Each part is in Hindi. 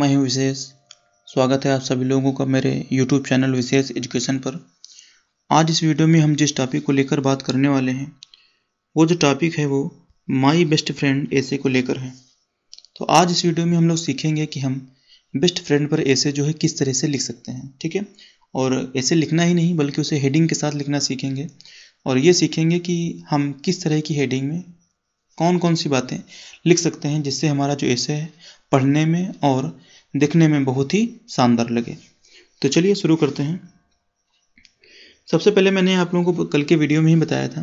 मैं हूं विशेष स्वागत है आप सभी लोगों का मेरे YouTube चैनल विशेष एजुकेशन पर आज इस वीडियो में हम जिस टॉपिक को लेकर बात करने वाले हैं वो जो टॉपिक है वो माई बेस्ट फ्रेंड ऐसे को लेकर है तो आज इस वीडियो में हम लोग सीखेंगे कि हम बेस्ट फ्रेंड पर ऐसे जो है किस तरह से लिख सकते हैं ठीक है और ऐसे लिखना ही नहीं बल्कि उसे हेडिंग के साथ लिखना सीखेंगे और ये सीखेंगे कि हम किस तरह की हेडिंग में कौन कौन सी बातें लिख सकते हैं जिससे हमारा जो ऐसे है पढ़ने में और दिखने में बहुत ही शानदार लगे तो चलिए शुरू करते हैं सबसे पहले मैंने आप लोगों को कल के वीडियो में ही बताया था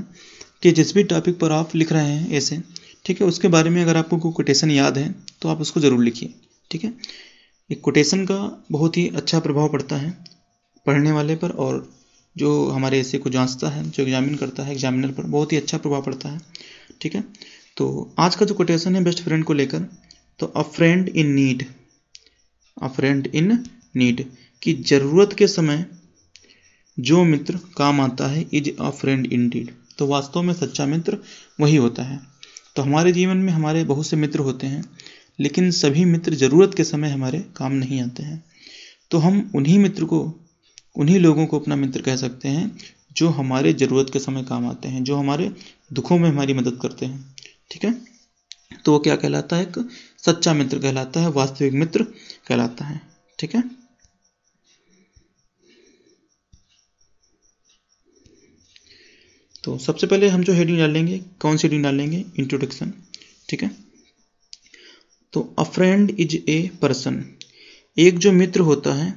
कि जिस भी टॉपिक पर आप लिख रहे हैं ऐसे ठीक है उसके बारे में अगर आपको कोई कोटेशन याद है तो आप उसको ज़रूर लिखिए ठीक है एक कोटेशन का बहुत ही अच्छा प्रभाव पड़ता है पढ़ने वाले पर और जो हमारे ऐसे को जांचता है जो एग्जामिन करता है एग्जामिनर पर बहुत ही अच्छा प्रभाव पड़ता है ठीक है तो आज का जो कोटेशन है बेस्ट फ्रेंड को लेकर तो a friend in need friend in need कि ज़रूरत के समय जो मित्र काम आता है is a friend indeed तो वास्तव में सच्चा मित्र वही होता है तो हमारे जीवन में हमारे बहुत से मित्र होते हैं लेकिन सभी मित्र ज़रूरत के समय हमारे काम नहीं आते हैं तो हम उन्हीं मित्र को उन्हीं लोगों को अपना मित्र कह सकते हैं जो हमारे ज़रूरत के समय काम आते हैं जो हमारे दुखों में हमारी मदद करते हैं ठीक है तो वो क्या कहलाता है एक सच्चा मित्र कहलाता है वास्तविक मित्र कहलाता है ठीक है तो सबसे पहले हम जो हेडिंग डालेंगे कौन सी हेडिंग डालेंगे इंट्रोडक्शन ठीक है तो a friend is a person एक जो मित्र होता है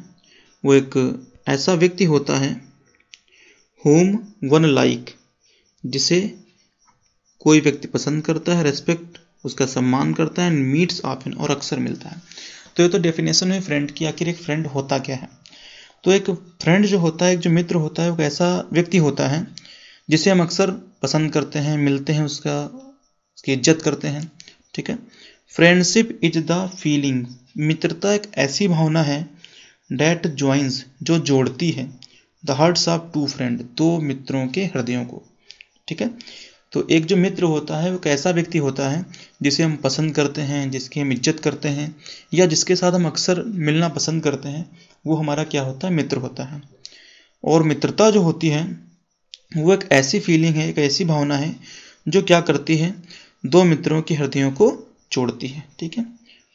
वो एक ऐसा व्यक्ति होता है होम वन लाइक जिसे कोई व्यक्ति पसंद करता है रेस्पेक्ट उसका सम्मान करता है एंड मीट्स ऑफ और अक्सर मिलता है तो ये तो डेफिनेशन है फ्रेंड की आखिर एक फ्रेंड होता क्या है तो एक फ्रेंड जो होता है एक जो मित्र होता है वो ऐसा व्यक्ति होता है जिसे हम अक्सर पसंद करते हैं मिलते हैं उसका उसकी इज्जत करते हैं ठीक है फ्रेंडशिप इज द फीलिंग मित्रता एक ऐसी भावना है डैट ज्वाइंस जो जोड़ती है the hearts of two friend दो मित्रों के हृदयों को ठीक है तो एक जो मित्र होता है वो एक ऐसा व्यक्ति होता है जिसे हम पसंद करते हैं जिसकी हम इज्जत करते हैं या जिसके साथ हम अक्सर मिलना पसंद करते हैं वो हमारा क्या होता है मित्र होता है और मित्रता जो होती है वो एक ऐसी फीलिंग है एक ऐसी भावना है जो क्या करती है दो मित्रों की हृदयों को जोड़ती है ठीक है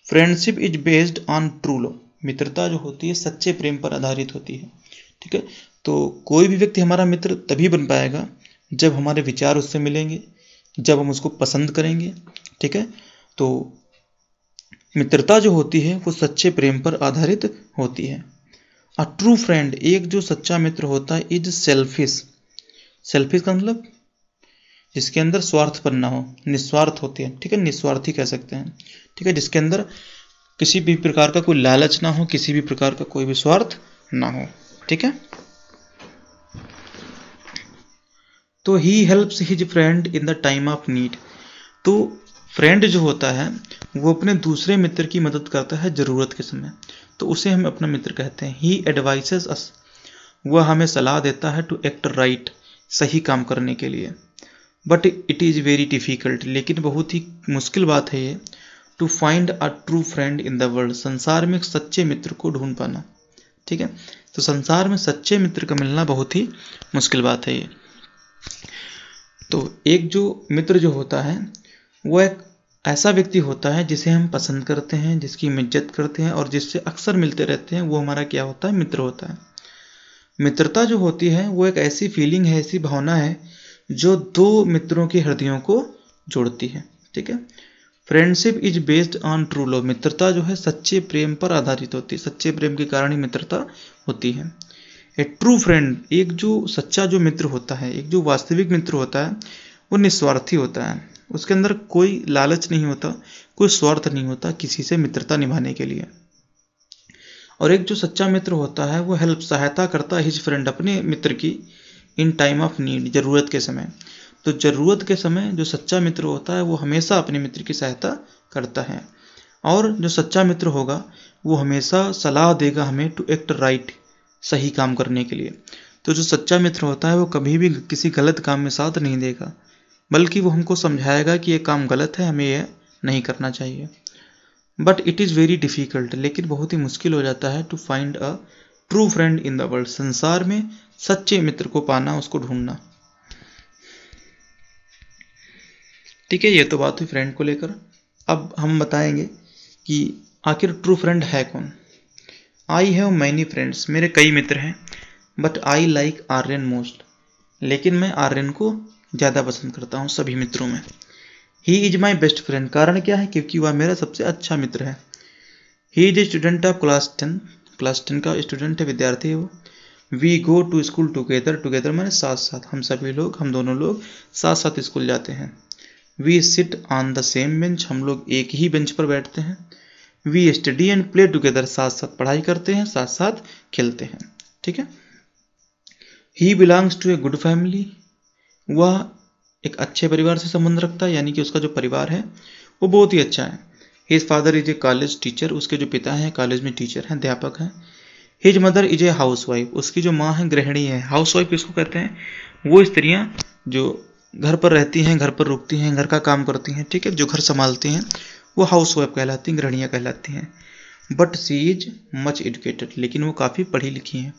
friendship is based on true love मित्रता जो होती है सच्चे प्रेम पर आधारित होती है ठीक है तो कोई भी व्यक्ति हमारा मित्र तभी बन पाएगा जब हमारे विचार उससे मिलेंगे जब हम उसको पसंद करेंगे ठीक है तो मित्रता जो होती है वो सच्चे प्रेम पर आधारित होती है अ ट्रू फ्रेंड एक जो सच्चा मित्र होता है इज सेल्फिश सेल्फिश का मतलब जिसके अंदर स्वार्थ पर ना हो निस्वार्थ होते हैं ठीक है निस्वार्थी कह सकते हैं ठीक है जिसके अंदर किसी भी प्रकार का कोई लालच ना हो किसी भी प्रकार का कोई भी स्वार्थ ना हो ठीक है तो he helps his friend in the time of need तो फ्रेंड जो होता है वो अपने दूसरे मित्र की मदद करता है ज़रूरत के समय तो उसे हम अपना मित्र कहते हैं ही एडवाइस अस वह हमें सलाह देता है टू एक्ट राइट सही काम करने के लिए but it is very difficult लेकिन बहुत ही मुश्किल बात है ये to find a true friend in the world संसार में सच्चे मित्र को ढूंढ पाना ठीक है तो संसार में सच्चे मित्र का मिलना बहुत ही मुश्किल बात है ये तो एक जो मित्र जो होता है वो एक ऐसा व्यक्ति होता है जिसे हम पसंद करते हैं जिसकी इज्जत करते हैं और जिससे अक्सर मिलते रहते हैं वो हमारा क्या होता है मित्र होता है मित्रता जो होती है वो एक ऐसी फीलिंग है ऐसी भावना है जो दो मित्रों के हृदयों को जोड़ती है ठीक है friendship is based on true love मित्रता जो है सच्चे प्रेम पर आधारित होती है सच्चे प्रेम के कारण ही मित्रता होती है ए ट्रू फ्रेंड एक जो सच्चा जो मित्र होता है एक जो वास्तविक मित्र होता है वो निस्वार्थी होता है उसके अंदर कोई लालच नहीं होता कोई स्वार्थ नहीं होता किसी से मित्रता निभाने के लिए और एक जो सच्चा मित्र होता है वो हेल्प सहायता करता है हिज फ्रेंड अपने मित्र की इन टाइम ऑफ नीड ज़रूरत के समय तो ज़रूरत के समय जो सच्चा मित्र होता है वो हमेशा अपने मित्र की सहायता करता है और जो सच्चा मित्र होगा वो हमेशा सलाह देगा हमें टू एक्ट राइट सही काम करने के लिए तो जो सच्चा मित्र होता है वो कभी भी किसी गलत काम में साथ नहीं देगा बल्कि वो हमको समझाएगा कि ये काम गलत है हमें ये नहीं करना चाहिए but it is very difficult लेकिन बहुत ही मुश्किल हो जाता है to find a true friend in the world संसार में सच्चे मित्र को पाना उसको ढूंढना ठीक है ये तो बात हुई फ्रेंड को लेकर अब हम बताएंगे कि आखिर ट्रू फ्रेंड है कौन आई हैव मैनी फ्रेंड्स मेरे कई मित्र हैं but I like Aryan most लेकिन मैं आर्यन को ज़्यादा पसंद करता हूँ सभी मित्रों में he is my best friend कारण क्या है क्योंकि वह मेरा सबसे अच्छा मित्र है he is student of class ten class ten का स्टूडेंट है विद्यार्थी है वो we go to school together together मैंने साथ साथ हम सभी लोग हम दोनों लोग साथ साथ स्कूल जाते हैं we sit on the same bench हम लोग एक ही बेंच पर बैठते हैं we study and play together साथ साथ पढ़ाई करते हैं साथ साथ खेलते हैं ठीक है he belongs to a good family वह एक अच्छे परिवार से संबंध रखता है यानी कि उसका जो परिवार है वो बहुत ही अच्छा है his father is a college teacher उसके जो पिता हैं कॉलेज में टीचर हैं अध्यापक हैं his mother is a housewife उसकी जो माँ है गृहिणी है हाउस वाइफ किसको कहते हैं वो स्त्रियाँ जो घर पर रहती हैं घर पर रुकती हैं घर का काम करती हैं ठीक है जो घर संभालती हैं वो हाउस वाइफ कहलाती हैं गृहणियाँ कहलाती हैं but she is much educated लेकिन वो काफ़ी पढ़ी लिखी हैं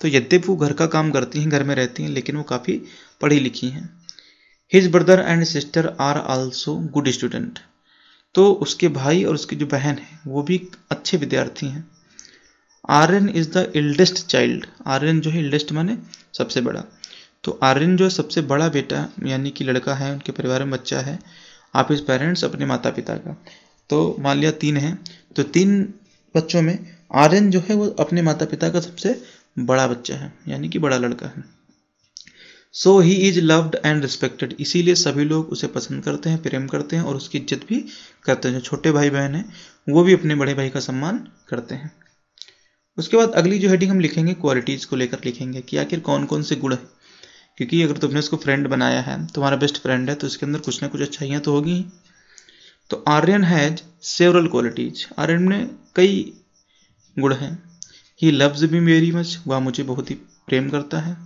तो यद्यपि वो घर का काम करती हैं घर में रहती हैं लेकिन वो काफ़ी पढ़ी लिखी हैं his brother and sister are also good student तो उसके भाई और उसकी जो बहन है वो भी अच्छे विद्यार्थी हैं Aryan is the eldest child Aryan जो है इल्डेस्ट माने सबसे बड़ा तो आर्यन जो सबसे बड़ा बेटा यानी कि लड़का है उनके परिवार में बच्चा है आप इस पेरेंट्स अपने माता पिता का तो मान लिया तीन है तो तीन बच्चों में आर्यन जो है वो अपने माता पिता का सबसे बड़ा बच्चा है यानी कि बड़ा लड़का है so he is loved and respected इसीलिए सभी लोग उसे पसंद करते हैं प्रेम करते हैं और उसकी इज्जत भी करते हैं जो छोटे भाई बहन हैं वो भी अपने बड़े भाई का सम्मान करते हैं उसके बाद अगली जो हेडिंग हम लिखेंगे क्वालिटीज़ को लेकर लिखेंगे कि आखिर कौन कौन से गुण हैं क्योंकि अगर तुमने उसको फ्रेंड बनाया है तुम्हारा बेस्ट फ्रेंड है तो इसके अंदर कुछ ना कुछ अच्छाइयाँ तो होगी तो Aryan has several qualities Aryan में कई गुण हैं ही लव्ज भी मेरी मच वह मुझे बहुत ही प्रेम करता है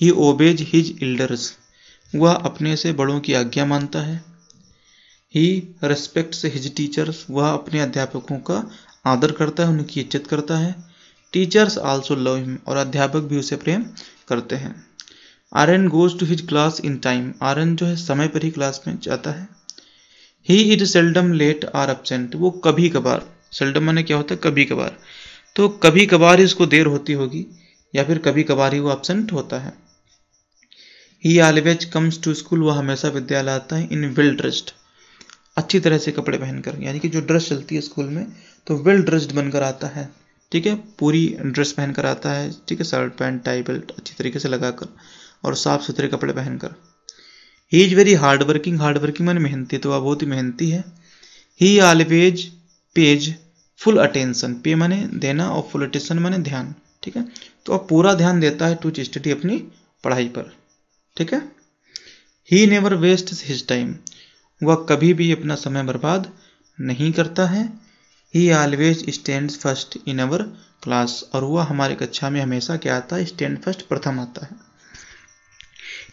ही ओबेज हिज इल्डर्स वह अपने से बड़ों की आज्ञा मानता है ही रेस्पेक्ट हिज टीचर्स वह अपने अध्यापकों का आदर करता है उनकी इज्जत करता है टीचर्स आल्सो लव हिम और अध्यापक भी उसे प्रेम करते हैं Aryan goes to his class in time Aryan जो है समय पर ही क्लास में जाता है he is seldom late or absent वो कभी कभार सेल्डम मैंने क्या होता है कभी कभार तो कभी कभार ही उसको देर होती होगी या फिर कभी कभार ही वो एबसेंट होता है he always comes to school वह हमेशा विद्यालय आता है इन वेल ड्रेस्ड अच्छी तरह से कपड़े पहनकर यानी कि जो ड्रेस चलती है स्कूल में तो वेल ड्रेस्ड बनकर आता है ठीक है पूरी ड्रेस पहनकर आता है ठीक है शर्ट पैंट टाई बेल्ट अच्छी तरीके से लगाकर और साफ़ सुथरे कपड़े पहनकर he is very hard working hard working मैंने मेहनती तो वह बहुत ही मेहनती है he always pays full attention पे मैंने देना और फुल अटेंशन मैंने ध्यान ठीक है तो अब पूरा ध्यान देता है टू स्टडी अपनी पढ़ाई पर ठीक है he never waste his time वह कभी भी अपना समय बर्बाद नहीं करता है he always stand first in our class और वह हमारी कक्षा में हमेशा क्या आता है स्टैंड फर्स्ट प्रथम आता है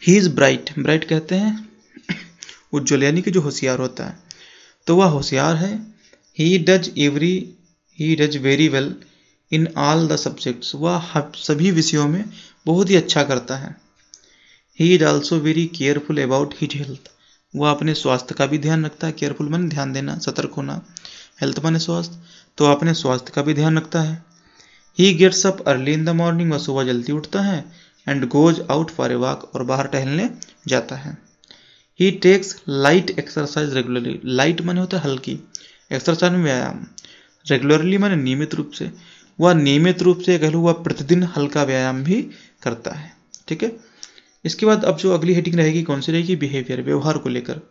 ही इज़ ब्राइट ब्राइट कहते हैं उज्ज्वल यानी कि जो होशियार होता है तो वह होशियार है he does every he does very well in all the subjects वह सभी विषयों में बहुत ही अच्छा करता है he is also very careful about his health वह अपने स्वास्थ्य का भी ध्यान रखता है केयरफुल मन ध्यान देना सतर्क होना हेल्थ मन स्वास्थ्य तो अपने स्वास्थ्य का भी ध्यान रखता है he gets up early in the morning वह सुबह जल्दी उठता है and goes out for a walk और बाहर टहलने जाता है he takes light exercise regularly light माने होता है हल्की एक्सरसाइज में व्यायाम रेगुलरली माने नियमित रूप से वह नियमित रूप से कह लो वह प्रतिदिन हल्का व्यायाम भी करता है ठीक है इसके बाद अब जो अगली हेडिंग रहेगी कौन सी रहेगी बिहेवियर व्यवहार को लेकर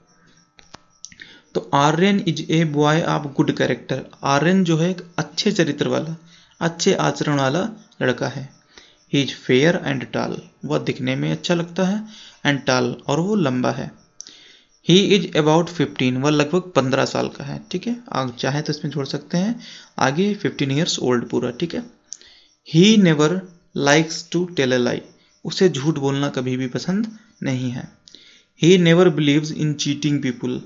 तो Aryan is a boy of good character Aryan जो है एक अच्छे चरित्र वाला अच्छे आचरण वाला लड़का है ही इज फेयर एंड टाल वह दिखने में अच्छा लगता है एंड टाल और वो लंबा है ही इज अबाउट फिफ्टीन वह लगभग पंद्रह साल का है ठीक है आप चाहे तो इसमें जोड़ सकते हैं आगे फिफ्टीन ईयर्स ओल्ड पूरा ठीक है he never likes to tell a lie उसे झूठ बोलना कभी भी पसंद नहीं है he never believes in cheating people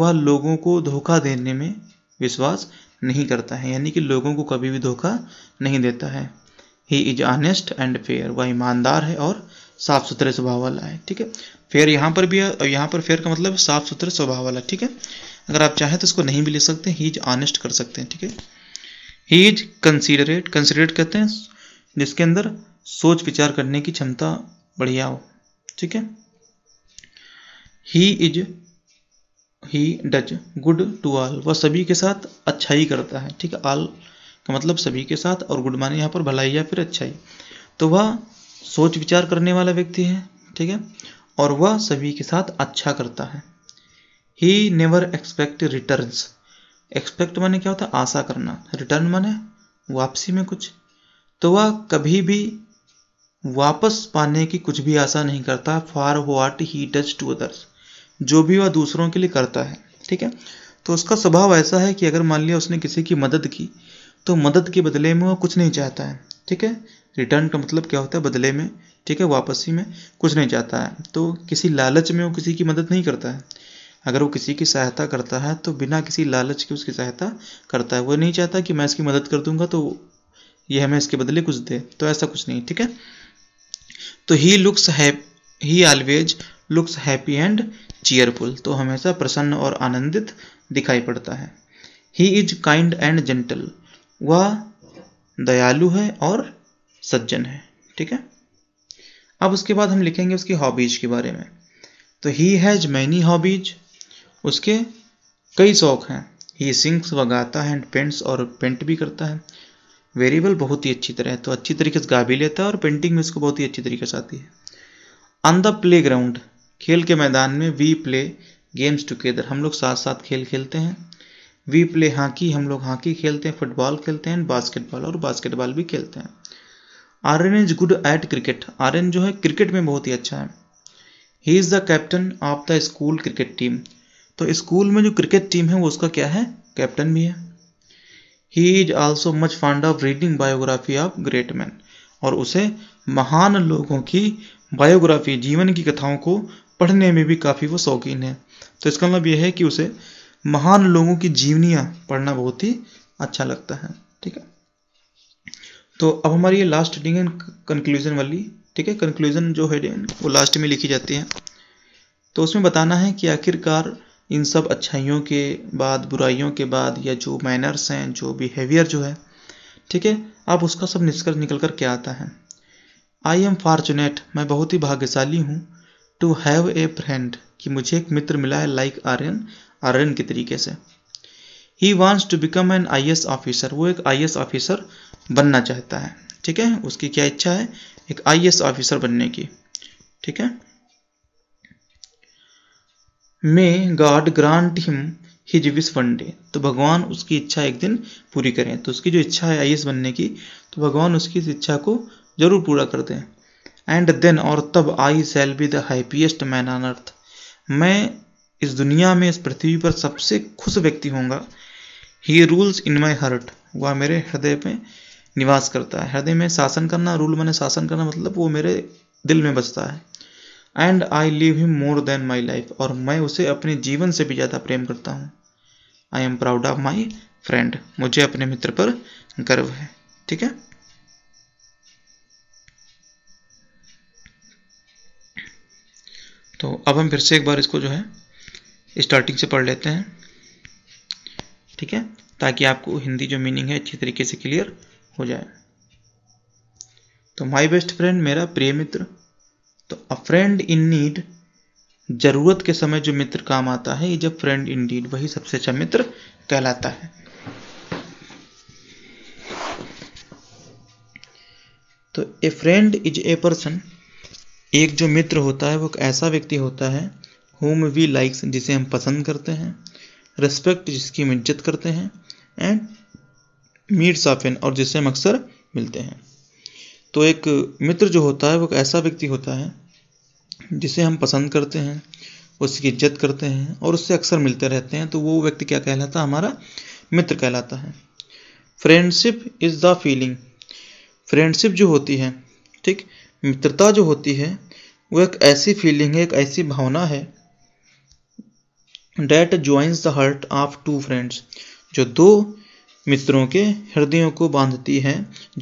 वह लोगों को धोखा देने में विश्वास नहीं करता है यानी कि लोगों को कभी भी धोखा नहीं देता है he is honest and fair वह ईमानदार है और साफ सुथरे स्वभाव वाला है ठीक है फेयर यहाँ पर भी है यहाँ पर फेयर का मतलब साफ सुथरे स्वभाव वाला ठीक है अगर आप चाहें तो इसको नहीं भी ले सकते ही इज ऑनेस्ट कर सकते हैं ठीक है ही इज कंसिडरेट कंसिडरेट कहते हैं जिसके अंदर सोच विचार करने की क्षमता बढ़िया हो ठीक है he is he does good to all वह सभी के साथ अच्छाई करता है ठीक है ऑल का मतलब सभी के साथ और गुड माने यहाँ पर भलाई या फिर अच्छाई तो वह सोच विचार करने वाला व्यक्ति है ठीक है और वह सभी के साथ अच्छा करता है he never expect return expect माने क्या होता है आशा करना रिटर्न माने वापसी में कुछ तो वह कभी भी वापस पाने की कुछ भी आशा नहीं करता for what he does to others जो भी वह दूसरों के लिए करता है ठीक है तो उसका स्वभाव ऐसा है कि अगर मान लिया उसने किसी की मदद की तो मदद के बदले में वो कुछ नहीं चाहता है ठीक है रिटर्न का मतलब क्या होता है बदले में ठीक है वापसी में कुछ नहीं चाहता है तो किसी लालच में वो किसी की मदद नहीं करता है अगर वो किसी की सहायता करता है तो बिना किसी लालच के उसकी सहायता करता है वो नहीं चाहता कि मैं इसकी मदद कर दूंगा तो ये हमें इसके बदले कुछ दे तो ऐसा कुछ नहीं ठीक है तो ही लुक्स है he always looks happy and cheerful तो हमेशा प्रसन्न और आनंदित दिखाई पड़ता है he is kind and gentle वह दयालु है और सज्जन है ठीक है अब उसके बाद हम लिखेंगे उसकी हॉबीज के बारे में तो ही हैज मैनी हॉबीज उसके कई शौक हैं ही सिंग्स व गाता है एंड पेंट्स और पेंट भी करता है वेरिएबल बहुत ही अच्छी तरह है तो अच्छी तरीके से गा भी लेता है और पेंटिंग में उसको बहुत ही अच्छी तरीके से आती है ऑन द प्ले ग्राउंड खेल के मैदान में वी प्ले गेम्स टुगेदर हम लोग साथ साथ खेल खेलते हैं वी प्ले हॉकी हम लोग हॉकी खेलते हैं फुटबॉल खेलते हैं बास्केटबॉल और बास्केटबॉल भी खेलते हैं Aryan is good at cricket Aryan जो है क्रिकेट में बहुत ही अच्छा है he is the captain of the school cricket team तो स्कूल में जो क्रिकेट टीम है वो उसका क्या है कैप्टन भी है he is also much fond of reading biography of great man और उसे महान लोगों की बायोग्राफी जीवन की कथाओं को पढ़ने में भी काफ़ी वो शौकीन है तो इसका मतलब यह है कि उसे महान लोगों की जीवनियां पढ़ना बहुत ही अच्छा लगता है ठीक है तो अब हमारी ये लास्ट हेडिंग है कंक्लूजन वाली ठीक है कंक्लूजन जो हेडिंग वो लास्ट में लिखी जाती है तो उसमें बताना है कि आखिरकार इन सब अच्छाइयों के बाद बुराइयों के बाद या जो मैनर्स हैं जो बिहेवियर जो है ठीक है अब उसका सब निष्कर्ष निकल कर क्या आता है आई एम फॉर्चुनेट मैं बहुत ही भाग्यशाली हूँ टू हैव ए फ्रेंड कि मुझे एक मित्र मिला है लाइक आर्यन आर्यन के तरीके से ही wants to become an I S officer वो एक आई एस ऑफिसर बनना चाहता है ठीक है उसकी क्या इच्छा है एक आई एस ऑफिसर बनने की ठीक है may God grant him his wish one day तो भगवान उसकी इच्छा एक दिन पूरी करें तो उसकी जो इच्छा है आई एस बनने की तो भगवान उसकी इस इच्छा को जरूर पूरा कर दें एंड देन और तब I shall be the happiest man on earth मैं इस दुनिया में इस पृथ्वी पर सबसे खुश व्यक्ति होगा ही रूल्स इन माई हर्ट वह मेरे हृदय में निवास करता है हृदय में शासन करना रूल मैंने शासन करना मतलब वो मेरे दिल में बसता है and I love him more than my life और मैं उसे अपने जीवन से भी ज़्यादा प्रेम करता हूँ I am proud of my friend मुझे अपने मित्र पर गर्व है ठीक है तो अब हम फिर से एक बार इसको जो है स्टार्टिंग से पढ़ लेते हैं ठीक है ताकि आपको हिंदी जो मीनिंग है अच्छी तरीके से क्लियर हो जाए तो माय बेस्ट फ्रेंड मेरा प्रिय मित्र तो अ फ्रेंड इन नीड जरूरत के समय जो मित्र काम आता है ये जब फ्रेंड इन नीड वही सबसे अच्छा मित्र कहलाता है तो a friend is a person एक जो मित्र होता है वो एक ऐसा व्यक्ति होता है होम वी लाइक्स जिसे हम पसंद करते हैं रेस्पेक्ट जिसकी हम इज्जत करते हैं एंड मीट साफिन और जिसे हम अक्सर मिलते हैं तो एक मित्र जो होता है वो एक ऐसा व्यक्ति होता है जिसे हम पसंद करते हैं उसकी इज्जत करते हैं और उससे अक्सर मिलते रहते हैं तो वो व्यक्ति क्या कहलाता है हमारा मित्र कहलाता है friendship is the feeling friendship जो होती है ठीक मित्रता जो होती है वो एक ऐसी फीलिंग है एक ऐसी भावना है that joins the heart of two friends जो दो मित्रों के हृदयों को बांधती है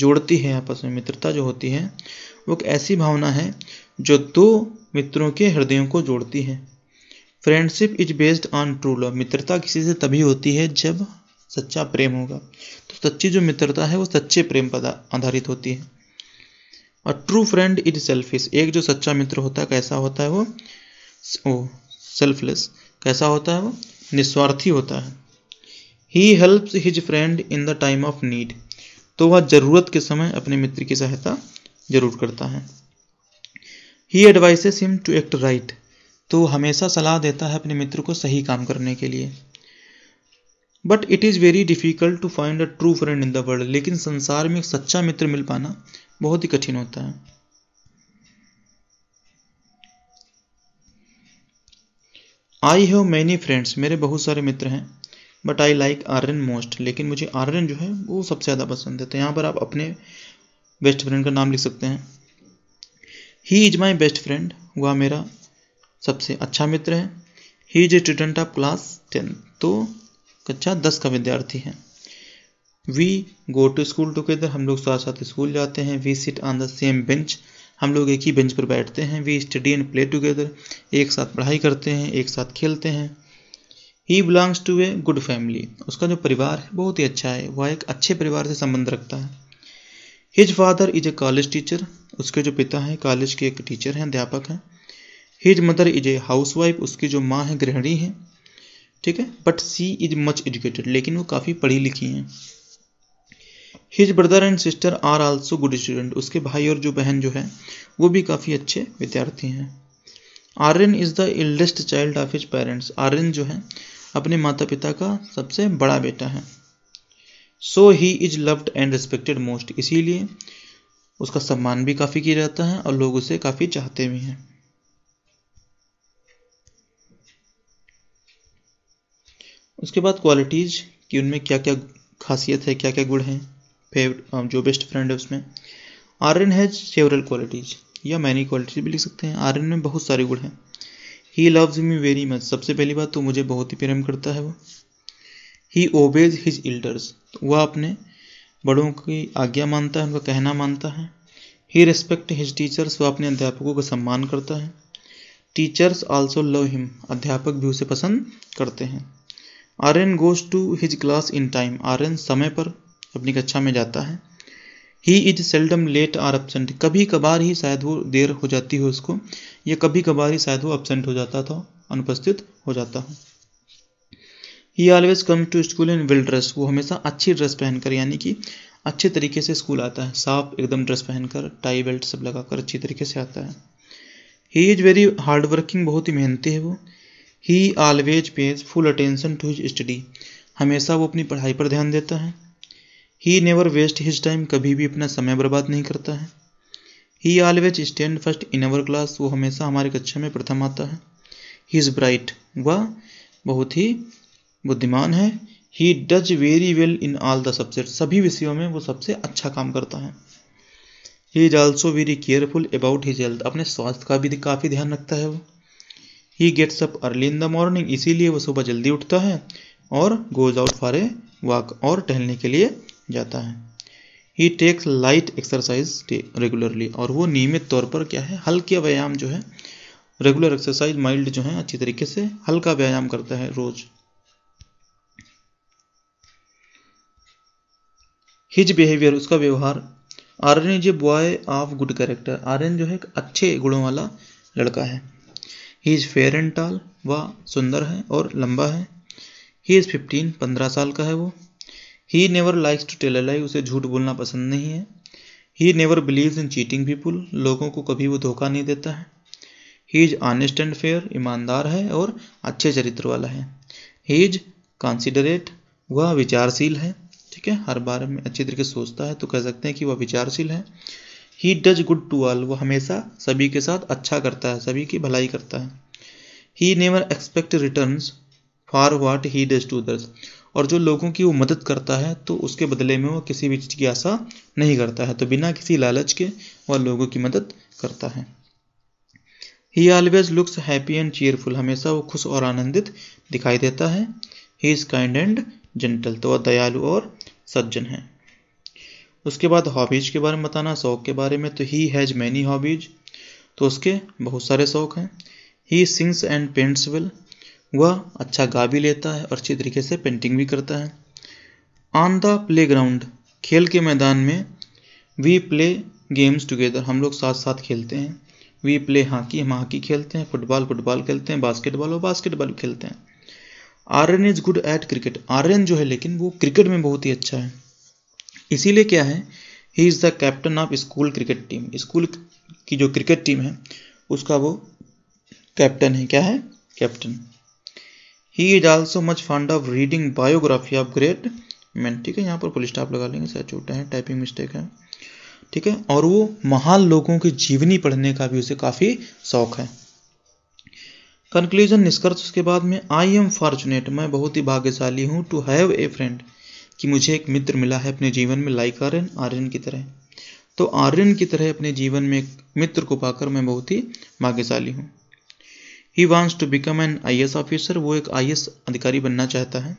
जोड़ती है आपस में मित्रता जो होती है वो एक ऐसी भावना है जो दो मित्रों के हृदयों को जोड़ती है friendship is based on true love मित्रता किसी से तभी होती है जब सच्चा प्रेम होगा तो सच्ची जो मित्रता है वो सच्चे प्रेम पर आधारित होती है और ट्रू फ्रेंड इज सेल्फिश एक जो सच्चा मित्र होता है कैसा होता है वो, वो सेल्फलेस कैसा होता है वो निस्वार्थी होता है he helps his friend in the time of need तो वह जरूरत के समय अपने मित्र की सहायता जरूर करता है he advises him to act right तो हमेशा सलाह देता है अपने मित्र को सही काम करने के लिए but it is very difficult to find a true friend in the world लेकिन संसार में एक सच्चा मित्र मिल पाना बहुत ही कठिन होता है आई हैव मैनी फ्रेंड्स मेरे बहुत सारे मित्र हैं but I like Aryan most लेकिन मुझे आर्यन जो है वो सबसे ज़्यादा पसंद है तो यहाँ पर आप अपने बेस्ट फ्रेंड का नाम लिख सकते हैं he is my best friend वह मेरा सबसे अच्छा मित्र है he is a student of class ten तो कक्षा दस का विद्यार्थी है we go to school together हम लोग साथ साथ स्कूल जाते हैं we sit on the same bench हम लोग एक ही बेंच पर बैठते हैं we study and play together एक साथ पढ़ाई करते हैं एक साथ खेलते हैं he belongs to a good family उसका जो परिवार है बहुत ही अच्छा है वह एक अच्छे परिवार से संबंध रखता है his father is a college teacher उसके जो पिता हैं कॉलेज के एक टीचर हैं अध्यापक हैं his mother is a housewife उसकी जो माँ है गृहिणी है ठीक है but she is much educated लेकिन वो काफ़ी पढ़ी लिखी हैं his brother and sister are also good student उसके भाई और जो बहन जो है वो भी काफ़ी अच्छे विद्यार्थी हैं Aryan is the eldest child of his parents Aryan जो है अपने माता पिता का सबसे बड़ा बेटा है so he is loved and respected most इसीलिए उसका सम्मान भी काफ़ी किया जाता है और लोग उसे काफ़ी चाहते भी हैं उसके बाद क्वालिटीज़ कि उनमें क्या क्या खासियत है क्या क्या गुण हैं फेवरेट जो बेस्ट फ्रेंड है उसमें आर्यन हैज सेवरल क्वालिटीज या मैनी क्वालिटीज भी लिख सकते हैं आर्यन में बहुत सारे गुण हैं he loves me very much सबसे पहली बात तो मुझे बहुत ही प्रेम करता है वो ही ओबेज हिज इल्डर्स वह अपने बड़ों की आज्ञा मानता है उनका कहना मानता है ही रिस्पेक्ट हिज टीचर्स वह अपने अध्यापकों का सम्मान करता है टीचर्स ऑल्सो लव हिम अध्यापक भी उसे पसंद करते हैं Aryan goes to his class in time Aryan समय पर अपनी कक्षा में जाता है he is seldom late or absent कभी कभार ही शायद वो देर हो जाती है उसको या कभी कभार ही शायद वो अपसेंट हो जाता था अनुपस्थित हो जाता है he always come to school in well dress वो हमेशा अच्छी ड्रेस पहनकर यानी कि अच्छे तरीके से स्कूल आता है साफ एकदम ड्रेस पहनकर टाई बेल्ट सब लगाकर अच्छी तरीके से आता है he is very hard working बहुत ही मेहनती है वो he always pays full attention to his study हमेशा वो अपनी पढ़ाई पर ध्यान देता है he never waste his time कभी भी अपना समय बर्बाद नहीं करता है he always stand first in our class वो हमेशा हमारी कक्षा में प्रथम आता है ही इज़ ब्राइट वह बहुत ही बुद्धिमान है he does very well in all the subject सभी विषयों में वो सबसे अच्छा काम करता है he is also very careful about his health अपने स्वास्थ्य का भी काफ़ी ध्यान रखता है वो he gets up early in the morning इसीलिए वो सुबह जल्दी उठता है और goes out for a walk और टहलने के लिए जाता है he takes light exercise regularly और वो नियमित तौर पर क्या है हल्के व्यायाम जो है रेगुलर एक्सरसाइज माइल्ड जो है अच्छी तरीके से हल्का व्यायाम करता है रोज हिज बिहेवियर उसका व्यवहार Aryan is a boy of good character Aryan जो है एक अच्छे गुणों वाला लड़का है he is fair and tall वह सुंदर है और लंबा है ही इज़ फिफ्टीन पंद्रह साल का है वो he never likes to tell lie उसे झूठ बोलना पसंद नहीं है he never believe in cheating people लोगों को कभी वो धोखा नहीं देता है he is honest and fair ईमानदार है और अच्छे चरित्र वाला है ही इज कॉन्सिडरेट वह विचारशील है ठीक है हर बारे में अच्छे तरीके से सोचता है तो कह सकते हैं कि वह विचारशील है he does good to all वह हमेशा सभी के साथ अच्छा करता है सभी की भलाई करता है he never expect return for what he does to others और जो लोगों की वो मदद करता है तो उसके बदले में वो किसी भी चीज़ की आशा नहीं करता है तो बिना किसी लालच के वह लोगों की मदद करता है he always looks happy and cheerful हमेशा वो खुश और आनंदित दिखाई देता है he is kind and gentle तो वह दयालु और सज्जन है उसके बाद हॉबीज़ के बारे में बताना शौक़ के बारे में तो ही हैज़ मैनी हॉबीज़ तो उसके बहुत सारे शौक़ हैं he sings and paints well वह अच्छा गा भी लेता है और अच्छी तरीके से पेंटिंग भी करता है ऑन द प्ले ग्राउंड खेल के मैदान में वी प्ले गेम्स टुगेदर हम लोग साथ साथ खेलते हैं वी प्ले हॉकी हम हॉकी खेलते हैं फुटबॉल फुटबॉल खेलते हैं बास्केटबॉल और बास्केटबॉल खेलते हैं Aryan is good at cricket Aryan जो है लेकिन वो क्रिकेट में बहुत ही अच्छा है इसीलिए क्या है he is the captain of school cricket team school की जो क्रिकेट टीम है उसका वो कैप्टन है क्या है captain he is also much fond of reading biography of great man ठीक है यहाँ पर पुलिस स्टाफ लगा लेंगे शायद छोटा है टाइपिंग मिस्टेक है ठीक है और वो महान लोगों की जीवनी पढ़ने का भी उसे काफ़ी शौक है कंक्लूजन निष्कर्ष उसके बाद में आई एम फॉर्चुनेट मैं बहुत ही भाग्यशाली हूँ टू हैव ए फ्रेंड कि मुझे एक मित्र मिला है अपने जीवन में लाइक आर्यन आर्यन की तरह तो आर्यन की तरह अपने जीवन में एक मित्र को पाकर मैं बहुत ही भाग्यशाली हूँ he wants to become an I officer वो एक आई अधिकारी बनना चाहता है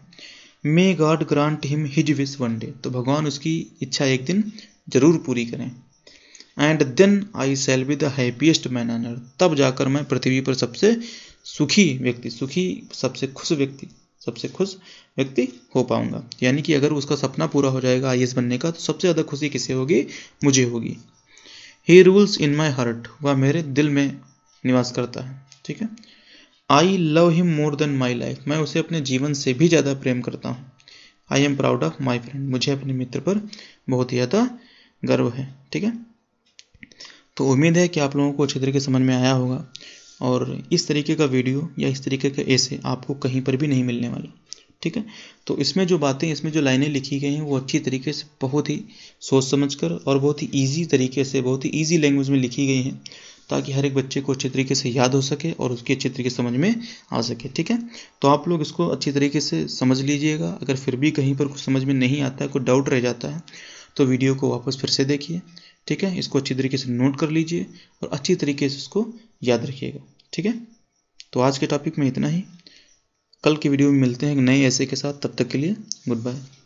may God grant him his wish one day तो भगवान उसकी इच्छा एक दिन जरूर पूरी करें and then I shall be the happiest man on earth तब जाकर मैं पृथ्वी पर सबसे सुखी व्यक्ति सुखी सबसे खुश व्यक्ति सबसे खुश व्यक्ति हो पाऊंगा यानी कि अगर उसका सपना पूरा हो जाएगा आई बनने का तो सबसे ज़्यादा खुशी किसे होगी मुझे होगी ही रूल्स इन माई हार्ट वह मेरे दिल में निवास करता है ठीक है I love him more than my life मैं उसे अपने जीवन से भी ज़्यादा प्रेम करता हूँ I am proud of my friend मुझे अपने मित्र पर बहुत ही ज़्यादा गर्व है ठीक है तो उम्मीद है कि आप लोगों को अच्छे तरीके समझ में आया होगा और इस तरीके का वीडियो या इस तरीके का ऐसे आपको कहीं पर भी नहीं मिलने वाला ठीक है तो इसमें जो बातें इसमें जो लाइनें लिखी गई हैं वो अच्छी तरीके से बहुत ही सोच समझ कर और बहुत ही ईजी तरीके से बहुत ही ईजी लैंग्वेज में लिखी गई हैं ताकि हर एक बच्चे को अच्छे तरीके से याद हो सके और उसकी अच्छी तरीके से समझ में आ सके ठीक है तो आप लोग इसको अच्छी तरीके से समझ लीजिएगा अगर फिर भी कहीं पर कुछ समझ में नहीं आता है कोई डाउट रह जाता है तो वीडियो को वापस फिर से देखिए ठीक है इसको अच्छी तरीके से नोट कर लीजिए और अच्छी तरीके से इसको याद रखिएगा ठीक है तो आज के टॉपिक में इतना ही कल के वीडियो में मिलते हैं नए ऐसे के साथ तब तक के लिए गुड बाय